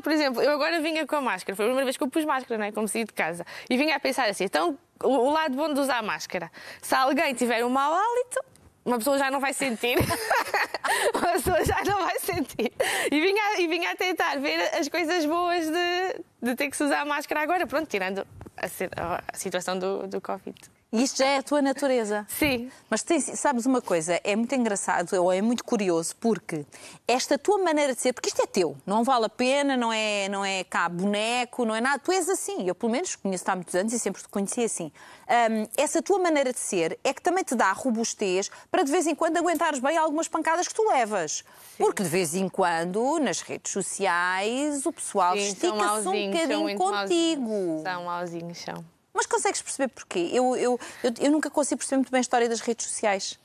por exemplo, eu agora vinha com a máscara, foi a primeira vez que eu pus máscara, né, como saí de casa, e vinha a pensar assim, então o lado bom de usar máscara, se alguém tiver um mau hálito, uma pessoa já não vai sentir. uma pessoa já não vai sentir. E vinha, e vinha a tentar ver as coisas boas de, de ter que se usar máscara agora, pronto, tirando a, a situação do, do Covid isto já é a tua natureza. Sim. Mas tens, sabes uma coisa, é muito engraçado, ou é muito curioso, porque esta tua maneira de ser, porque isto é teu, não vale a pena, não é, não é cá boneco, não é nada, tu és assim, eu pelo menos conheço-te há muitos anos e sempre te conheci assim. Um, essa tua maneira de ser é que também te dá robustez para de vez em quando aguentares bem algumas pancadas que tu levas. Sim. Porque de vez em quando, nas redes sociais, o pessoal estica-se um bocadinho são contigo. Mauzinhos. São mauzinhos, são. Mas consegues perceber porquê? Eu, eu, eu, eu nunca consigo perceber muito bem a história das redes sociais.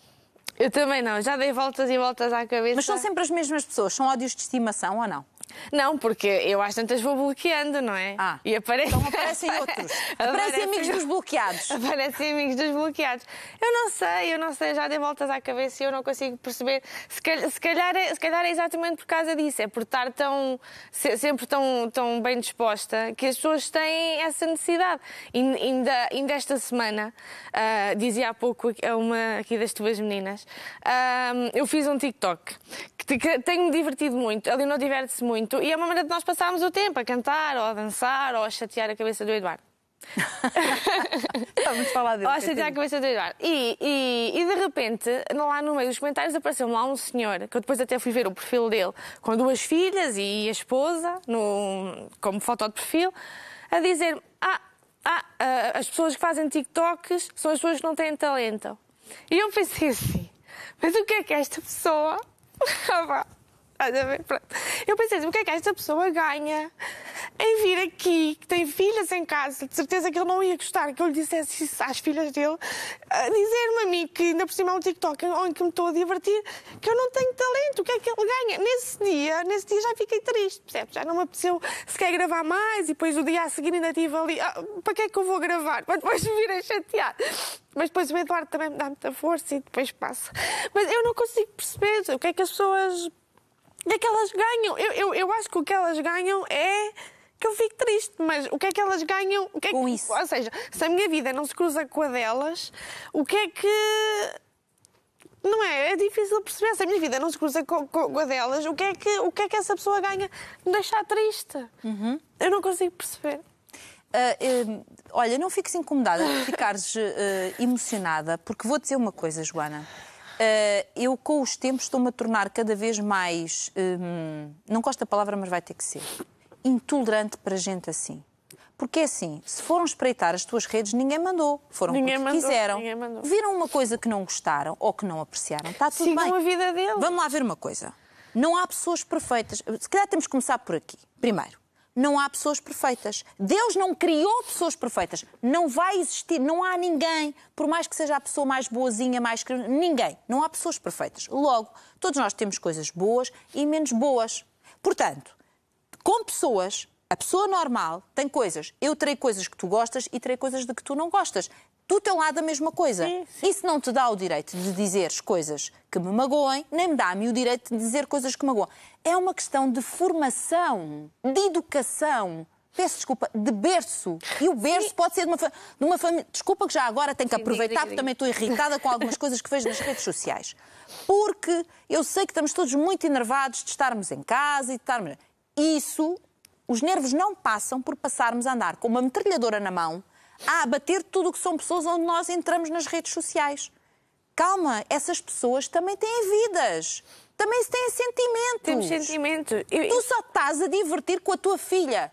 Eu também não, já dei voltas e voltas à cabeça. Mas são sempre as mesmas pessoas, são ódios de estimação ou não? Não, porque eu às tantas vou bloqueando, não é? Ah, e apare... então aparecem outros. aparecem amigos dos bloqueados. Aparecem amigos dos bloqueados. Eu não sei, eu não sei, já dei voltas à cabeça e eu não consigo perceber. Se calhar, se calhar, é, se calhar é exatamente por causa disso, é por estar tão, sempre tão, tão bem disposta que as pessoas têm essa necessidade. E ainda, ainda esta semana, uh, dizia há pouco a uma aqui das tuas meninas, uh, eu fiz um TikTok tenho-me divertido muito, a não diverte-se muito e é uma maneira de nós passarmos o tempo a cantar, ou a dançar, ou a chatear a cabeça do Eduardo. Estamos a falar dele. Ou a chatear a cabeça do Eduardo. E, e, e, de repente, lá no meio dos comentários apareceu lá um senhor, que eu depois até fui ver o perfil dele, com duas filhas e a esposa, no, como foto de perfil, a dizer: ah, ah, ah as pessoas que fazem TikToks são as pessoas que não têm talento. E eu pensei assim: mas o que é que esta pessoa Eu pensei assim, o que é que esta pessoa ganha em vir aqui, que tem filhas em casa, de certeza que ele não ia gostar que eu lhe dissesse isso às filhas dele, dizer-me a mim que ainda por cima é um TikTok onde que me estou a divertir, que eu não tenho talento, o que é que ele ganha? Nesse dia, nesse dia já fiquei triste, Já não me apeteceu sequer gravar mais e depois o dia a seguir ainda estive ali, ah, para que é que eu vou gravar? Para depois me vir a chatear. Mas depois o Eduardo também me dá muita força e depois passa. Mas eu não consigo perceber o que é que as pessoas. O que é que elas ganham? Eu, eu, eu acho que o que elas ganham é que eu fico triste, mas o que é que elas ganham? O que é que... Com isso. Ou seja, se a minha vida não se cruza com a delas, o que é que. Não é? É difícil perceber. Se a minha vida não se cruza com, com a delas, o que, é que, o que é que essa pessoa ganha de deixar triste? Uhum. Eu não consigo perceber. Uh, uh, olha, não fiques incomodada de ficares uh, emocionada, porque vou dizer uma coisa, Joana. Ah, eu, com os tempos, estou-me a tornar cada vez mais. Hum, não gosto da palavra, mas vai ter que ser intolerante para gente assim. Porque é assim, se foram espreitar as tuas redes, ninguém mandou. Foram ninguém porque mandou, quiseram. Viram uma coisa que não gostaram ou que não apreciaram. Está tudo Sigam bem. a vida deles. Vamos lá ver uma coisa. Não há pessoas perfeitas. Se calhar temos que começar por aqui. Primeiro, não há pessoas perfeitas. Deus não criou pessoas perfeitas. Não vai existir, não há ninguém, por mais que seja a pessoa mais boazinha, mais ninguém. Não há pessoas perfeitas. Logo, todos nós temos coisas boas e menos boas. Portanto, com pessoas. A pessoa normal tem coisas. Eu terei coisas que tu gostas e terei coisas de que tu não gostas. Do teu lado, a mesma coisa. Sim, sim. Isso não te dá o direito de dizeres coisas que me magoem, nem me dá-me o direito de dizer coisas que me magoam. É uma questão de formação, de educação peço desculpa, de berço. E o berço Sim. pode ser de uma, de uma família. Desculpa que já agora tenho que Sim, aproveitar, porque também estou irritada com algumas coisas que vejo nas redes sociais. Porque eu sei que estamos todos muito enervados de estarmos em casa e de estarmos. E isso, os nervos não passam por passarmos a andar com uma metralhadora na mão a abater tudo o que são pessoas onde nós entramos nas redes sociais. Calma, essas pessoas também têm vidas. Também têm sentimentos. Temos sentimentos. Eu... Tu só estás a divertir com a tua filha.